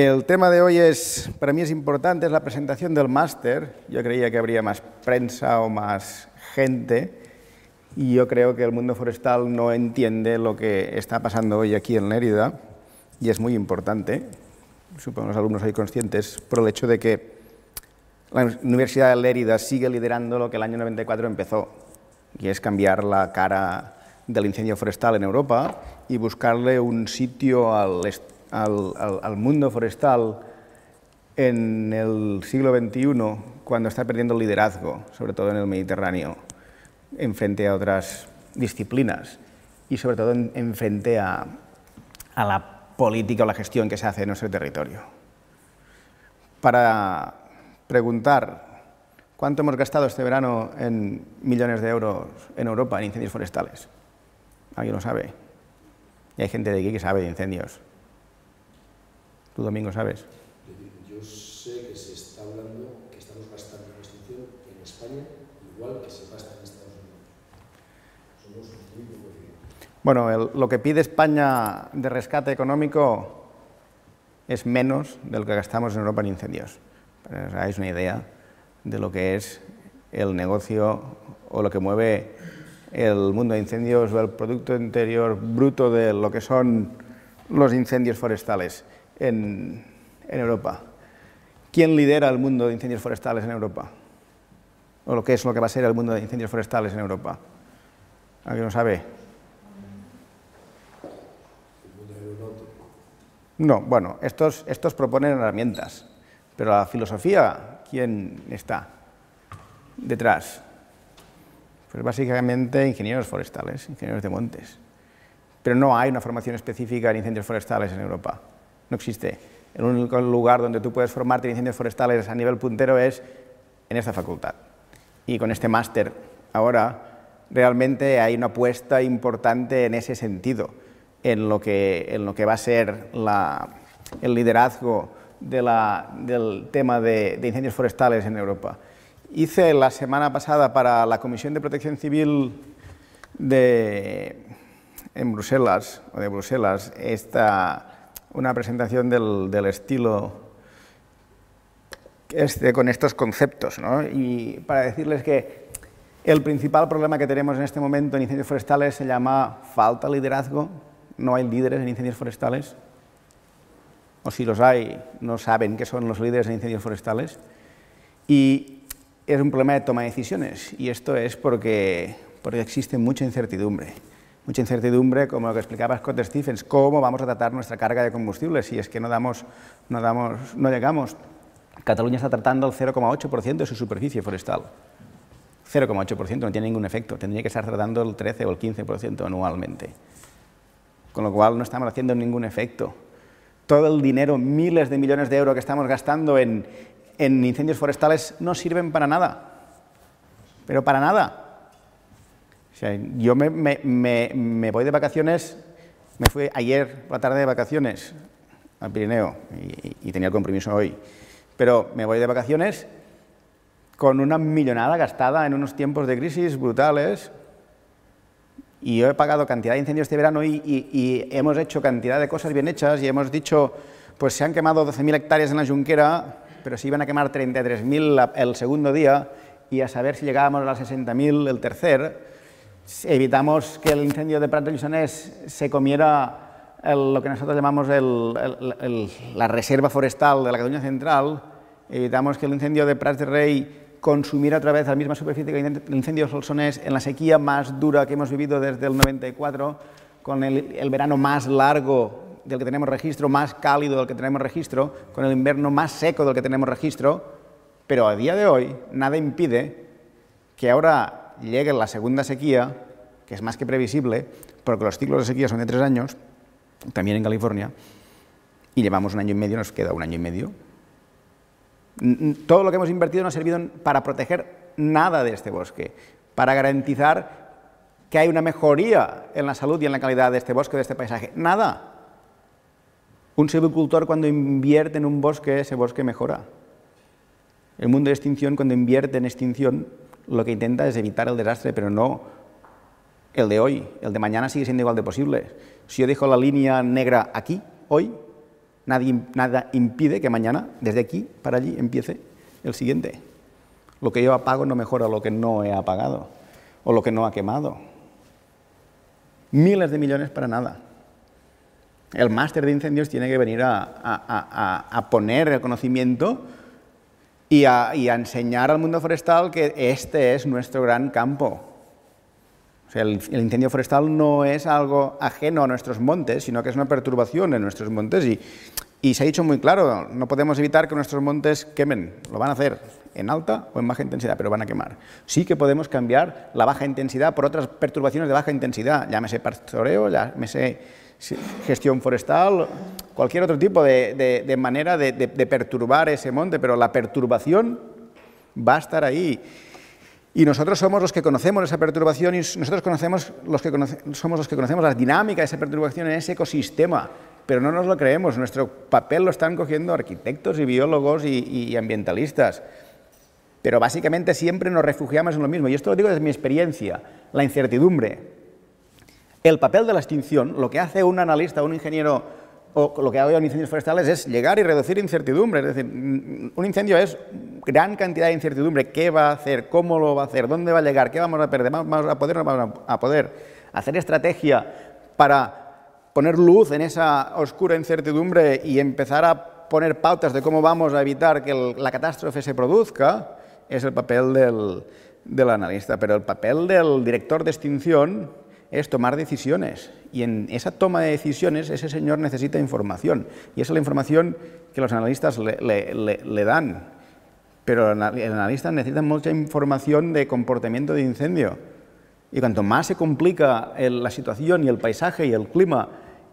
El tema de hoy es, para mí es importante, es la presentación del máster. Yo creía que habría más prensa o más gente y yo creo que el mundo forestal no entiende lo que está pasando hoy aquí en Lérida y es muy importante, supongo los alumnos hay conscientes, por el hecho de que la Universidad de Lérida sigue liderando lo que el año 94 empezó y es cambiar la cara del incendio forestal en Europa y buscarle un sitio al estudio al, mundo forestal en el siglo XXI cuando está perdiendo liderazgo, sobre todo en el Mediterráneo, en frente a otras disciplinas y sobre todo en, frente a, a, la política o la gestión que se hace en nuestro territorio. Para preguntar cuánto hemos gastado este verano en millones de euros en Europa en incendios forestales. ¿Alguien lo sabe? Y hay gente de aquí que sabe de incendios. Domingo, ¿sabes? Yo sé que se está hablando que estamos gastando en en España igual que se gasta en Bueno, lo que pide España de rescate económico es menos de lo que gastamos en Europa en incendios. Para que os hagáis una idea de lo que es el negocio o lo que mueve el mundo de incendios o el Producto Interior Bruto de lo que son los incendios forestales en, Europa. ¿Quién lidera el mundo de incendios forestales en Europa? O lo que es lo que va a ser el mundo de incendios forestales en Europa. ¿Alguien lo sabe? No, bueno, estos, estos proponen herramientas, pero la filosofía, ¿quién está detrás? Pues básicamente ingenieros forestales, ingenieros de montes. Pero no hay una formación específica en incendios forestales en Europa no existe. El único lugar donde tú puedes formarte en incendios forestales a nivel puntero es en esta facultad. Y con este máster ahora realmente hay una apuesta importante en ese sentido, en lo que, en lo que va a ser el liderazgo del tema de, de incendios forestales en Europa. Hice la semana pasada para la Comisión de Protección Civil de, en Bruselas, o de Bruselas, esta, una presentación del, estilo este, con estos conceptos. ¿no? Y para decirles que el principal problema que tenemos en este momento en incendios forestales se llama falta de liderazgo. No hay líderes en incendios forestales. O si los hay, no saben qué son los líderes en incendios forestales. Y es un problema de toma de decisiones. Y esto es porque existe mucha incertidumbre mucha incertidumbre, como lo que explicaba Scott Stephens, cómo vamos a tratar nuestra carga de combustible si es que no, damos, no, damos, no llegamos. Cataluña está tratando el 0,8% de su superficie forestal. 0,8% no tiene ningún efecto, tendría que estar tratando el 13 o el 15% anualmente. Con lo cual no estamos haciendo ningún efecto. Todo el dinero, miles de millones de euros que estamos gastando en incendios forestales no sirven para nada. Pero para nada yo me, voy de vacaciones, me fui ayer por la tarde de vacaciones al Pirineo y, tenía el compromiso hoy, pero me voy de vacaciones con una millonada gastada en unos tiempos de crisis brutales y yo he pagado cantidad de incendios este verano y, hemos hecho cantidad de cosas bien hechas y hemos dicho, pues se han quemado 12.000 hectáreas en la Junquera, pero se iban a quemar 33.000 el segundo día y a saber si llegábamos a las 60.000 el tercer evitamos que el incendio de Prat de se comiera lo que nosotros llamamos la reserva forestal de la Cataluña Central, evitamos que el incendio de Prat de Rey consumiera otra vez la misma superficie que el incendio de solsonés en la sequía más dura que hemos vivido desde el 94, con el verano más largo del que tenemos registro, más cálido del que tenemos registro, con el invierno más seco del que tenemos registro, pero a día de hoy nada impide que ahora llegue la segunda sequía que es más que previsible, porque los ciclos de sequía son de tres años, también en California, y llevamos un año y medio, nos queda un año y medio. Todo lo que hemos invertido no ha servido para proteger nada de este bosque, para garantizar que hay una mejoría en la salud y en la calidad de este bosque, de este paisaje. Nada. Un silvicultor cuando invierte en un bosque, ese bosque mejora. El mundo de extinción, cuando invierte en extinción, lo que intenta es evitar el desastre, pero no el de hoy, el de mañana sigue siendo igual de posible. Si yo dejo la línea negra aquí, hoy, nadie, nada impide que mañana, desde aquí para allí, empiece el siguiente. Lo que yo apago no mejora lo que no he apagado o lo que no ha quemado. Miles de millones para nada. El máster de incendios tiene que venir a, poner el conocimiento y, y a enseñar al mundo forestal que este es nuestro gran campo el, incendio forestal no es algo ajeno a nuestros montes, sino que es una perturbación en nuestros montes y, se ha dicho muy claro, no podemos evitar que nuestros montes quemen, lo van a hacer en alta o en baja intensidad, pero van a quemar. Sí que podemos cambiar la baja intensidad por otras perturbaciones de baja intensidad, llámese pastoreo, llámese gestión forestal, cualquier otro tipo de, manera de perturbar ese monte, pero la perturbación va a estar ahí. Y nosotros somos los que conocemos esa perturbación y nosotros conocemos los que somos los que conocemos la dinámica de esa perturbación en ese ecosistema, pero no nos lo creemos. Nuestro papel lo están cogiendo arquitectos y biólogos y, y ambientalistas. Pero básicamente siempre nos refugiamos en lo mismo. Y esto lo digo desde mi experiencia, la incertidumbre. El papel de la extinción, lo que hace un analista, un ingeniero o lo que hago yo en incendios forestales es llegar y reducir incertidumbre. Es decir, un incendio es gran cantidad de incertidumbre. ¿Qué va a hacer? ¿Cómo lo va a hacer? ¿Dónde va a llegar? ¿Qué vamos a perder? ¿Vamos a poder vamos a poder? Hacer estrategia para poner luz en esa oscura incertidumbre y empezar a poner pautas de cómo vamos a evitar que la catástrofe se produzca es el papel del analista. Pero el papel del director de extinción es tomar decisiones y en esa toma de decisiones ese señor necesita información y esa es la información que los analistas le, dan. Pero los analistas necesitan mucha información de comportamiento de incendio y cuanto más se complica la situación y el paisaje y el clima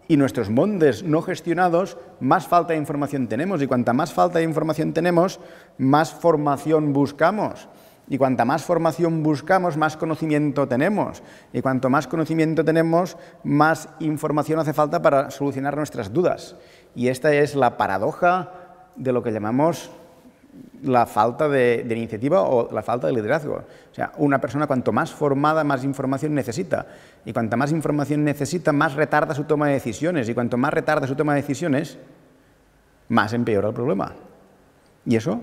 y nuestros montes no gestionados, más falta de información tenemos y cuanta más falta de información tenemos, más formación buscamos y cuanta más formación buscamos, más conocimiento tenemos. Y cuanto más conocimiento tenemos, más información hace falta para solucionar nuestras dudas. Y esta es la paradoja de lo que llamamos la falta de, iniciativa o la falta de liderazgo. O sea, una persona cuanto más formada, más información necesita. Y cuanta más información necesita, más retarda su toma de decisiones. Y cuanto más retarda su toma de decisiones, más empeora el problema. Y eso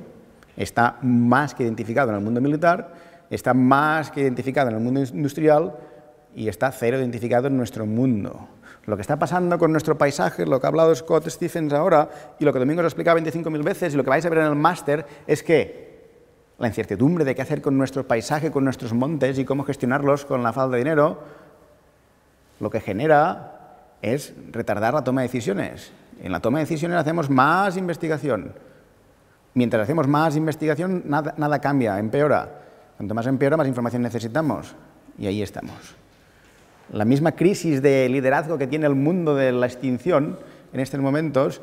Está más que identificado en el mundo militar, está más que identificado en el mundo industrial y está cero identificado en nuestro mundo. Lo que está pasando con nuestro paisaje, lo que ha hablado Scott Stephens ahora y lo que Domingo os explicaba 25.000 veces y lo que vais a ver en el máster es que la incertidumbre de qué hacer con nuestro paisaje, con nuestros montes y cómo gestionarlos con la falta de dinero, lo que genera es retardar la toma de decisiones. En la toma de decisiones hacemos más investigación, Mientras hacemos más investigación, nada, cambia, empeora. Cuanto más empeora, más información necesitamos. Y ahí estamos. La misma crisis de liderazgo que tiene el mundo de la extinción en estos momentos,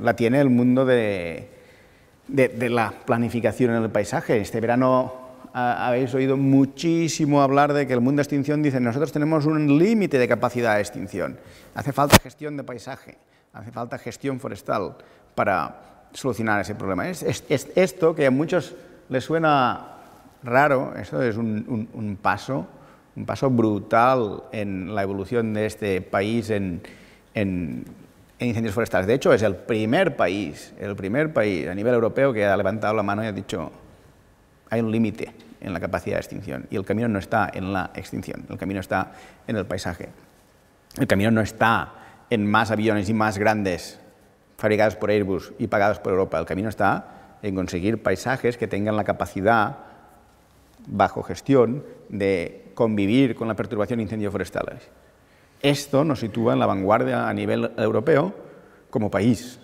la tiene el mundo de, la planificación en el paisaje. Este verano habéis oído muchísimo hablar de que el mundo de extinción dice nosotros tenemos un límite de capacidad de extinción. Hace falta gestión de paisaje, hace falta gestión forestal para solucionar ese problema. esto que a muchos les suena raro, esto es un, paso, un paso brutal en la evolución de este país en, incendios forestales. De hecho, es el primer país, el primer país a nivel europeo que ha levantado la mano y ha dicho hay un límite en la capacidad de extinción y el camino no está en la extinción, el camino está en el paisaje. El camino no está en más aviones y más grandes fabricadas por Airbus y pagadas por Europa. El camino está en conseguir paisajes que tengan la capacidad, bajo gestión, de convivir con la perturbación de incendios forestales. Esto nos sitúa en la vanguardia a nivel europeo como país.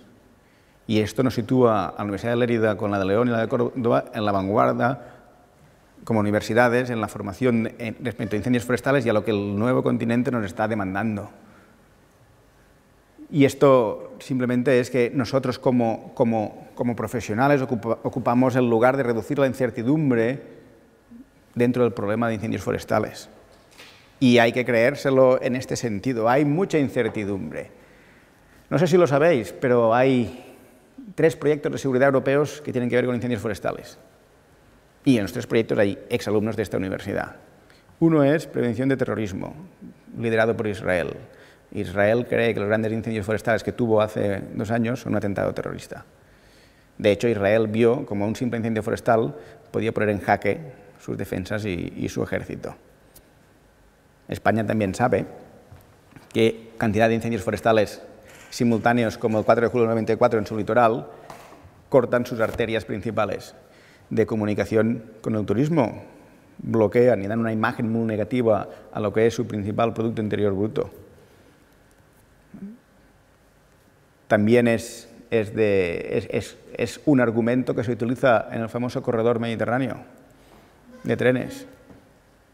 Y esto nos sitúa a la Universidad de Lérida con la de León y la de Córdoba en la vanguardia como universidades en la formación eh, respecto a incendios forestales y a lo que el nuevo continente nos está demandando. Y esto simplemente es que nosotros como, profesionales ocupamos el lugar de reducir la incertidumbre dentro del problema de incendios forestales. Y hay que creérselo en este sentido. Hay mucha incertidumbre. No sé si lo sabéis, pero hay tres proyectos de seguridad europeos que tienen que ver con incendios forestales. Y en los tres proyectos hay exalumnos de esta universidad. Uno es prevención de terrorismo, liderado por Israel. Israel cree que los grandes incendios forestales que tuvo hace dos años son un atentado terrorista. De hecho, Israel vio como un simple incendio forestal podía poner en jaque sus defensas y, su ejército. España también sabe que cantidad de incendios forestales simultáneos como el 4 de julio de 94 en su litoral cortan sus arterias principales de comunicación con el turismo, bloquean y dan una imagen muy negativa a lo que es su principal Producto Interior Bruto. también es, un argumento que se utiliza en el famoso corredor mediterráneo de trenes.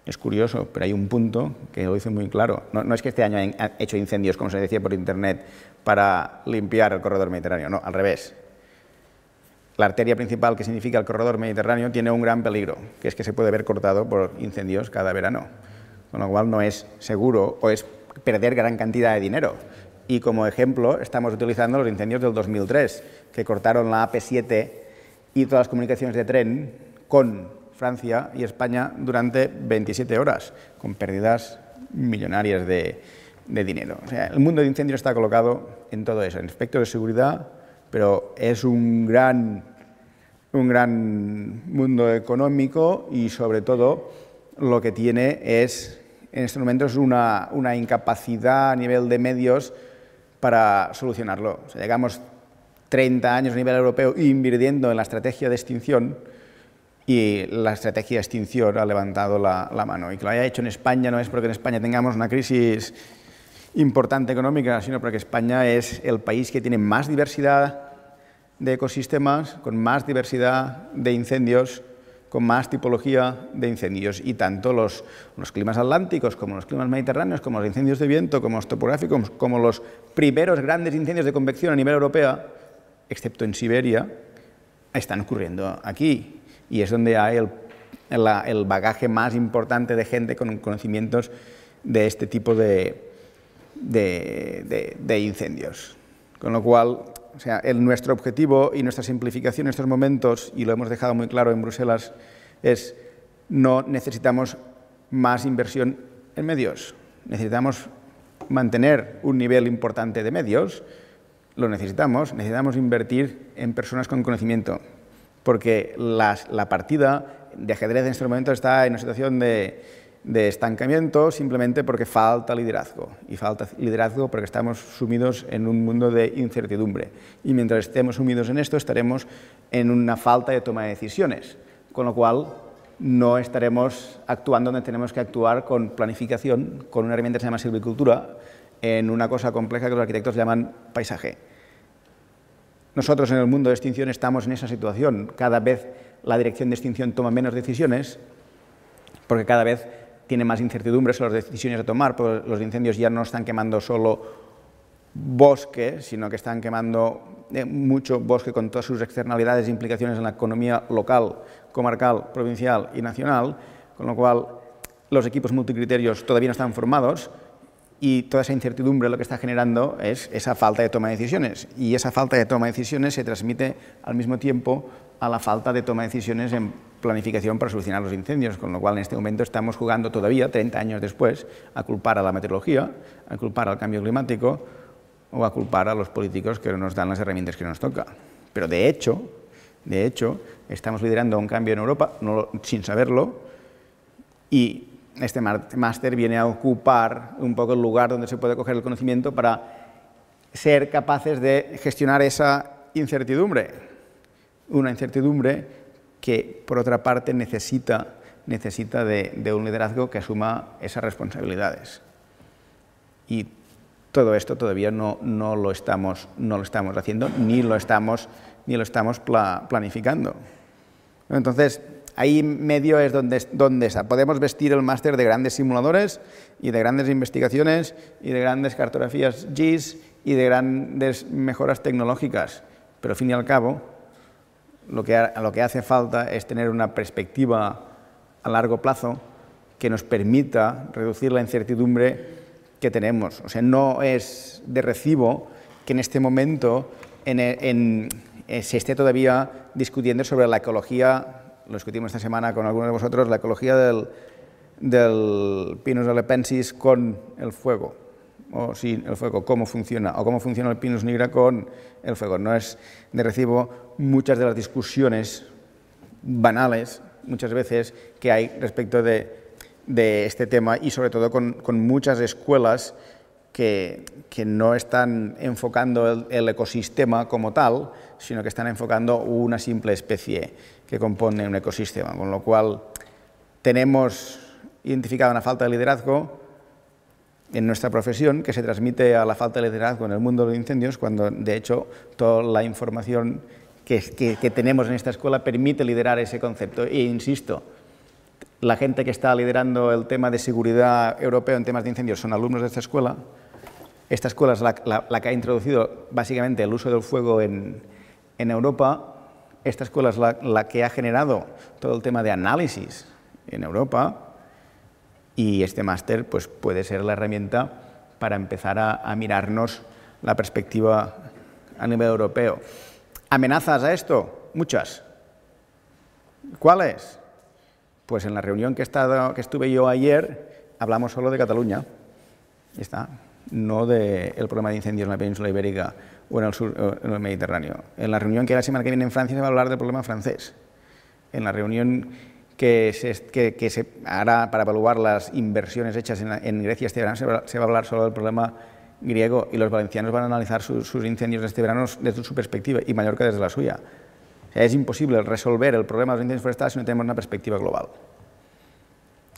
Es curioso, pero hay un punto que lo dice muy claro. No, es que este año hayan hecho incendios, como se decía por internet, para limpiar el corredor mediterráneo, no, al revés. La arteria principal que significa el corredor mediterráneo tiene un gran peligro, que es que se puede ver cortado por incendios cada verano, con lo cual no es seguro o es perder gran cantidad de dinero y como ejemplo, estamos utilizando los incendios del 2003, que cortaron la AP7 y todas las comunicaciones de tren con Francia y España durante 27 horas, con pérdidas millonarias de, dinero. el mundo de incendios está colocado en todo eso, en aspectos de seguridad, pero es un gran, un gran mundo económico y sobre todo lo que tiene es, en este momento, es una, una incapacidad a nivel de medios para solucionarlo. llegamos 30 años a nivel europeo invirtiendo en la estrategia de extinción y la estrategia de extinción ha levantado la, la mano. Y que lo haya hecho en España no es porque en España tengamos una crisis importante económica, sino porque España es el país que tiene más diversidad de ecosistemas, con más diversidad de incendios con más tipología de incendios y tanto los, los, climas atlánticos como los climas mediterráneos, como los incendios de viento, como los topográficos, como los primeros grandes incendios de convección a nivel europea excepto en Siberia, están ocurriendo aquí y es donde hay el, bagaje más importante de gente con conocimientos de este tipo de, de, de incendios. Con lo cual, o sea, el, nuestro objetivo y nuestra simplificación en estos momentos, y lo hemos dejado muy claro en Bruselas, es no necesitamos más inversión en medios. Necesitamos mantener un nivel importante de medios, lo necesitamos, necesitamos invertir en personas con conocimiento, porque la partida de ajedrez en estos momentos está en una situación de de estancamiento simplemente porque falta liderazgo. Y falta liderazgo porque estamos sumidos en un mundo de incertidumbre. Y mientras estemos sumidos en esto, estaremos en una falta de toma de decisiones, con lo cual no estaremos actuando donde tenemos que actuar con planificación, con una herramienta que se llama silvicultura, en una cosa compleja que los arquitectos llaman paisaje. Nosotros en el mundo de extinción estamos en esa situación. Cada vez la dirección de extinción toma menos decisiones porque cada vez tiene más incertidumbres en las decisiones a tomar, porque los incendios ya no están quemando solo bosque, sino que están quemando eh, mucho bosque con todas sus externalidades e implicaciones en la economía local, comarcal, provincial y nacional, con lo cual los equipos multicriterios todavía no están formados y toda esa incertidumbre lo que está generando es esa falta de toma de decisiones. Y esa falta de toma de decisiones se transmite al mismo tiempo a la falta de toma de decisiones en planificación para solucionar los incendios, con lo cual en este momento estamos jugando todavía, 30 años después, a culpar a la meteorología, a culpar al cambio climático o a culpar a los políticos que nos dan las herramientas que nos toca. Pero de hecho, de hecho, estamos liderando un cambio en Europa sin saberlo y este máster viene a ocupar un poco el lugar donde se puede coger el conocimiento para ser capaces de gestionar esa incertidumbre. Una incertidumbre que por otra parte necesita, necesita de, un liderazgo que asuma esas responsabilidades. Y todo esto todavía no, lo, estamos, no lo estamos haciendo ni lo estamos, ni lo estamos planificando. Entonces, ahí medio es donde, donde está. Podemos vestir el máster de grandes simuladores y de grandes investigaciones y de grandes cartografías GIS y de grandes mejoras tecnológicas, pero al fin y al cabo lo que, lo que hace falta es tener una perspectiva a largo plazo que nos permita reducir la incertidumbre que tenemos. O sea, no es de recibo que en este momento e, eh, se esté todavía discutiendo sobre la ecología, lo discutimos esta semana con algunos de vosotros, la ecología del, del Pinus alepensis con el fuego o sin el fuego, cómo funciona, o cómo funciona el Pinus nigra con el fuego. No es de recibo muchas de las discusiones banales, muchas veces, que hay respecto de, este tema y sobre todo con, muchas escuelas que, no están enfocando el, el, ecosistema como tal, sino que están enfocando una simple especie que compone un ecosistema, con lo cual tenemos identificada una falta de liderazgo, en nuestra profesión que se transmite a la falta de liderazgo en el mundo de los incendios, cuando de hecho toda la información que, tenemos en esta escuela permite liderar ese concepto. E insisto, la gente que está liderando el tema de seguridad europeo en temas de incendios son alumnos de esta escuela. Esta escuela es la, que ha introducido básicamente el uso del fuego en, Europa. Esta escuela es la que ha generado todo el tema de análisis en Europa y este máster pues, puede ser la herramienta para empezar a, mirarnos la perspectiva a nivel europeo. ¿Amenazas a esto? Muchas. ¿Cuáles? Pues en la reunión que, que estuve yo ayer hablamos solo de Cataluña. está. No del problema de incendios en la península ibérica o en el, sur, el Mediterráneo. En la reunión que la semana que viene en Francia se va a hablar del problema francés. En la reunión que, se, que, que se hará para evaluar las inversiones hechas en, Grecia este verano, se va, a hablar solo del problema griego y los valencianos van a analizar sus incendios de este verano desde su perspectiva y Mallorca desde la suya. es imposible resolver el problema de los incendios forestales si no tenemos una perspectiva global.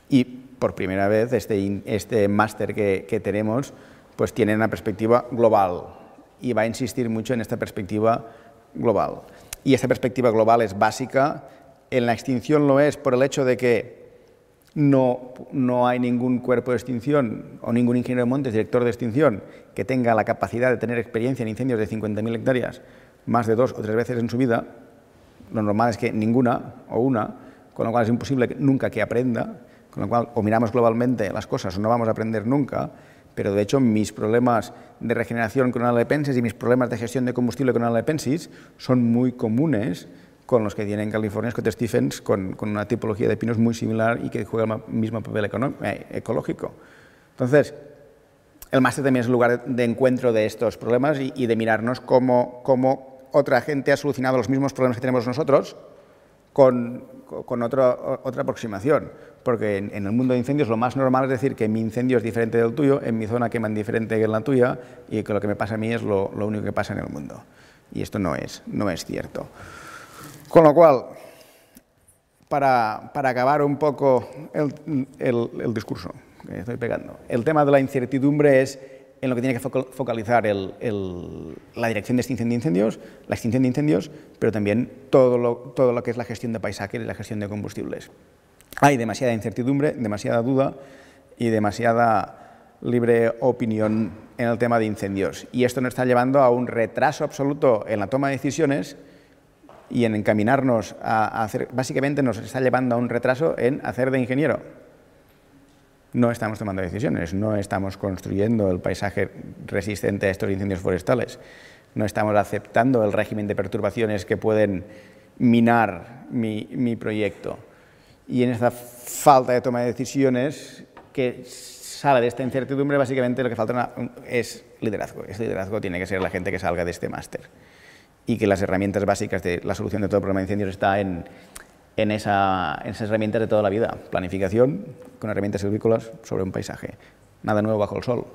Y por primera vez este, este máster que, que tenemos pues tiene una perspectiva global y va a insistir mucho en esta perspectiva global. Y esta perspectiva global es básica en la extinción lo es por el hecho de que no, hay ningún cuerpo de extinción o ningún ingeniero de montes, director de extinción, que tenga la capacidad de tener experiencia en incendios de 50.000 hectáreas más de dos o tres veces en su vida, lo normal es que ninguna o una, con lo cual es imposible nunca que aprenda, con lo cual o miramos globalmente las cosas o no vamos a aprender nunca, pero de hecho mis problemas de regeneración con Pensis y mis problemas de gestión de combustible con Pensis son muy comunes con los que tienen en California Scott Stephens, con, con, una tipología de pinos muy similar y que juega el mismo papel eh, ecológico. Entonces, el máster también es el lugar de encuentro de estos problemas y, de mirarnos cómo, cómo, otra gente ha solucionado los mismos problemas que tenemos nosotros con, con otra aproximación. Porque en, el mundo de incendios lo más normal es decir que mi incendio es diferente del tuyo, en mi zona queman diferente que en la tuya y que lo que me pasa a mí es lo, lo único que pasa en el mundo. Y esto no es, no es cierto. Con lo cual, para, para acabar un poco el, discurso que estoy pegando, el tema de la incertidumbre es en lo que tiene que focalizar la dirección de extinción de incendios, la extinción de incendios, pero también todo lo, todo lo que es la gestión de paisajes y la gestión de combustibles. Hay demasiada incertidumbre, demasiada duda y demasiada libre opinión en el tema de incendios. Y esto nos está llevando a un retraso absoluto en la toma de decisiones y en encaminarnos a, hacer, básicamente nos está llevando a un retraso en hacer de ingeniero. No estamos tomando decisiones, no estamos construyendo el paisaje resistente a estos incendios forestales, no estamos aceptando el régimen de perturbaciones que pueden minar mi, mi proyecto. Y en esta falta de toma de decisiones que sale de esta incertidumbre, básicamente lo que falta es liderazgo. ese liderazgo tiene que ser la gente que salga de este máster y que las herramientas básicas de la solución de todo problema de incendios está en, en, esa, esas herramientas de toda la vida. Planificación con herramientas agrícolas sobre un paisaje. Nada nuevo bajo el sol,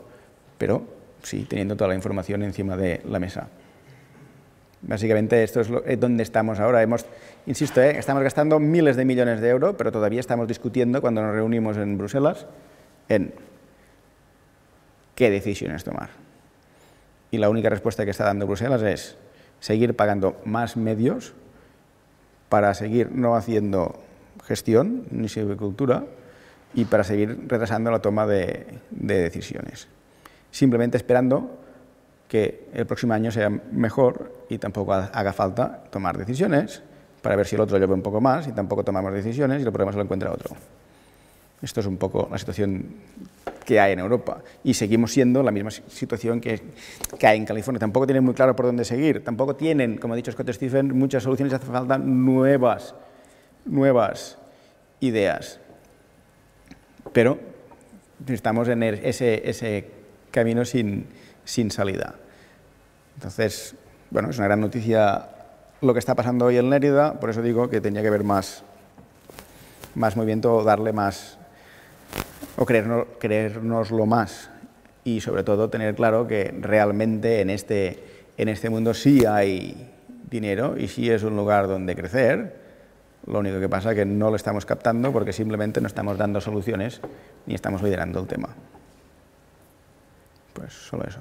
pero sí teniendo toda la información encima de la mesa. Básicamente esto es, eh, donde estamos ahora. Hemos, insisto, eh, estamos gastando miles de millones de euros, pero todavía estamos discutiendo cuando nos reunimos en Bruselas en qué decisiones tomar. Y la única respuesta que está dando Bruselas es seguir pagando más medios para seguir no haciendo gestión ni silvicultura y para seguir retrasando la toma de, decisiones. Simplemente esperando que el próximo año sea mejor y tampoco haga falta tomar decisiones para ver si el otro llueve un poco más y tampoco tomamos decisiones y el problema se lo encuentra otro. Esto es un poco la situación hay en Europa. Y seguimos siendo la misma situación que, que hay en California. Tampoco tienen muy claro por dónde seguir. Tampoco tienen, como ha dicho Scott Stephen, muchas soluciones. Hace falta nuevas, nuevas ideas. Pero estamos en er-, ese, camino sin, salida. Entonces, bueno, es una gran noticia lo que está pasando hoy en Lérida, por eso digo que tenía que haber más, más movimiento, darle más, o creernos, lo más y sobre todo tener claro que realmente en este, en este mundo sí hay dinero y sí es un lugar donde crecer, lo único que pasa es que no lo estamos captando porque simplemente no estamos dando soluciones ni estamos liderando el tema. Pues solo eso,